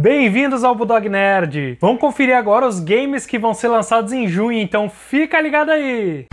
Bem-vindos ao Bulldog Nerd! Vamos conferir agora os games que vão ser lançados em junho, então fica ligado aí!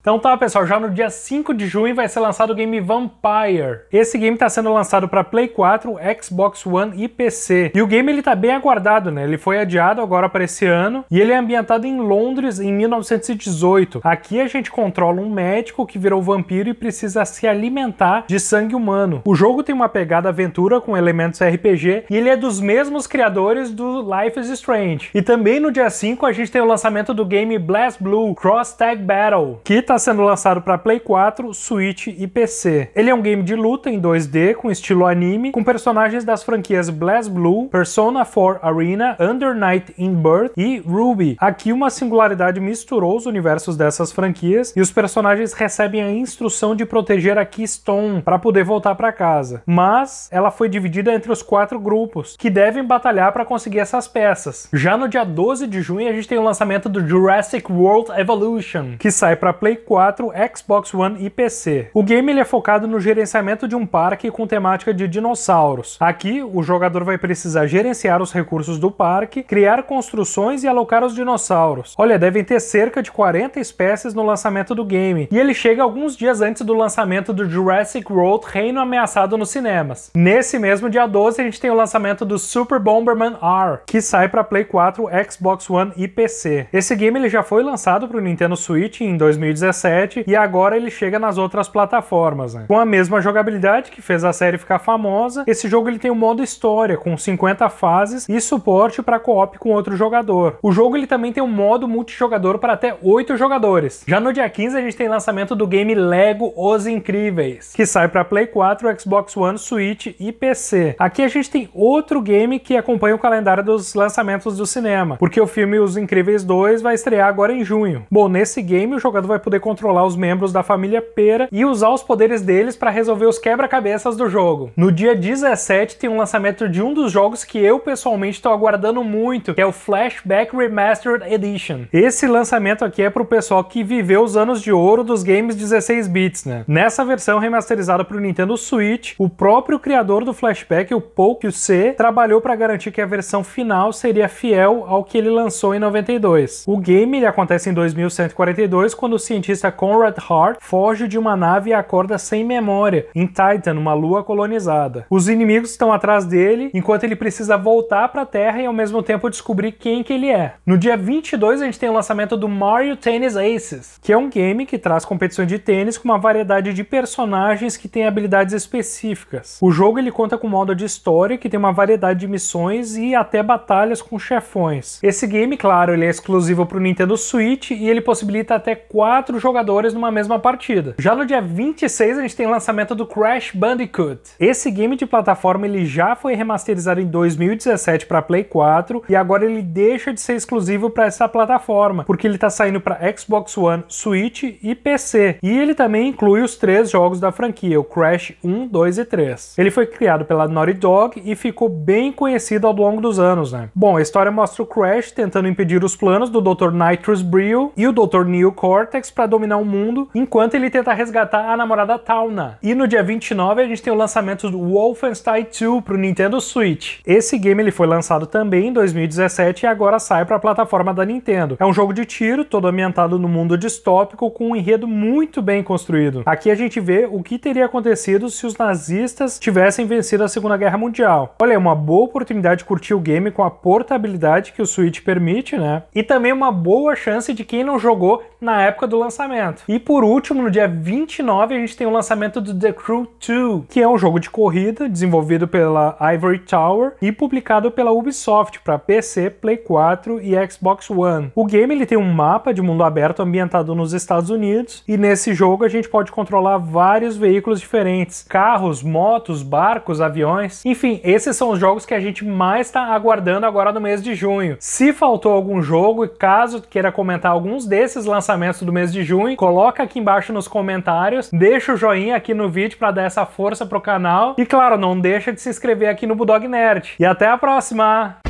Então tá, pessoal, já no dia 5 de junho vai ser lançado o game Vampire. Esse game está sendo lançado para Play 4, Xbox One e PC. E o game ele tá bem aguardado, né? Ele foi adiado agora para esse ano e ele é ambientado em Londres em 1918. Aqui a gente controla um médico que virou vampiro e precisa se alimentar de sangue humano. O jogo tem uma pegada aventura com elementos RPG e ele é dos mesmos criadores do Life is Strange. E também no dia 5 a gente tem o lançamento do game Blast Blue Cross Tag Battle, que está sendo lançado para Play 4, Switch e PC. Ele é um game de luta em 2D com estilo anime, com personagens das franquias BlazBlue, Persona 4 Arena, Under Night in Birth e Ruby. Aqui uma singularidade misturou os universos dessas franquias e os personagens recebem a instrução de proteger a Keystone para poder voltar para casa. Mas ela foi dividida entre os quatro grupos que devem batalhar para conseguir essas peças. Já no dia 12 de junho a gente tem o lançamento do Jurassic World Evolution, que sai para Play 4, Xbox One e PC. O game ele é focado no gerenciamento de um parque com temática de dinossauros. Aqui, o jogador vai precisar gerenciar os recursos do parque, criar construções e alocar os dinossauros. Olha, devem ter cerca de 40 espécies no lançamento do game, e ele chega alguns dias antes do lançamento do Jurassic World Reino Ameaçado nos cinemas. Nesse mesmo dia 12, a gente tem o lançamento do Super Bomberman R, que sai para Play 4, Xbox One e PC. Esse game ele já foi lançado para o Nintendo Switch em 2017, 2017 e agora ele chega nas outras plataformas. Né? Com a mesma jogabilidade que fez a série ficar famosa, esse jogo ele tem um modo história com 50 fases e suporte para co-op com outro jogador. O jogo ele também tem um modo multijogador para até 8 jogadores. Já no dia 15 a gente tem lançamento do game Lego Os Incríveis, que sai para Play 4, Xbox One, Switch e PC. Aqui a gente tem outro game que acompanha o calendário dos lançamentos do cinema, porque o filme Os Incríveis 2 vai estrear agora em junho. Bom, nesse game o jogador vai poder poder controlar os membros da família Pera e usar os poderes deles para resolver os quebra-cabeças do jogo. No dia 17 tem um lançamento de um dos jogos que eu pessoalmente estou aguardando muito, que é o Flashback Remastered Edition. Esse lançamento aqui é para o pessoal que viveu os anos de ouro dos games 16 bits, né? Nessa versão remasterizada para o Nintendo Switch, o próprio criador do Flashback, o Poke C, trabalhou para garantir que a versão final seria fiel ao que ele lançou em 92. O game ele acontece em 2142 quando o cientista cientista Conrad Hart foge de uma nave e acorda sem memória, em Titan, uma lua colonizada. Os inimigos estão atrás dele, enquanto ele precisa voltar para a Terra e ao mesmo tempo descobrir quem que ele é. No dia 22 a gente tem o lançamento do Mario Tennis Aces, que é um game que traz competição de tênis com uma variedade de personagens que têm habilidades específicas. O jogo ele conta com um modo de história que tem uma variedade de missões e até batalhas com chefões. Esse game, claro, ele é exclusivo para o Nintendo Switch e ele possibilita até quatro jogadores numa mesma partida. Já no dia 26 a gente tem o lançamento do Crash Bandicoot. Esse game de plataforma ele já foi remasterizado em 2017 para Play 4 e agora ele deixa de ser exclusivo para essa plataforma, porque ele está saindo para Xbox One, Switch e PC. E ele também inclui os três jogos da franquia, o Crash 1, 2 e 3. Ele foi criado pela Naughty Dog e ficou bem conhecido ao longo dos anos, né? Bom, a história mostra o Crash tentando impedir os planos do Dr. Nitrous Brill e o Dr. Neo Cortex para dominar o mundo, enquanto ele tenta resgatar a namorada Tauna. E no dia 29 a gente tem o lançamento do Wolfenstein 2 para o Nintendo Switch. Esse game ele foi lançado também em 2017 e agora sai para a plataforma da Nintendo. É um jogo de tiro, todo ambientado no mundo distópico, com um enredo muito bem construído. Aqui a gente vê o que teria acontecido se os nazistas tivessem vencido a Segunda Guerra Mundial. Olha, é uma boa oportunidade de curtir o game com a portabilidade que o Switch permite, né? E também uma boa chance de quem não jogou na época do lançamento lançamento. E por último, no dia 29, a gente tem o lançamento do The Crew 2, que é um jogo de corrida desenvolvido pela Ivory Tower e publicado pela Ubisoft para PC, Play 4 e Xbox One. O game ele tem um mapa de mundo aberto ambientado nos Estados Unidos e nesse jogo a gente pode controlar vários veículos diferentes, carros, motos, barcos, aviões. Enfim, esses são os jogos que a gente mais está aguardando agora no mês de junho. Se faltou algum jogo e caso queira comentar alguns desses lançamentos do mês de de junho. Coloca aqui embaixo nos comentários, deixa o joinha aqui no vídeo para dar essa força pro canal e claro, não deixa de se inscrever aqui no Budog Nerd. E até a próxima!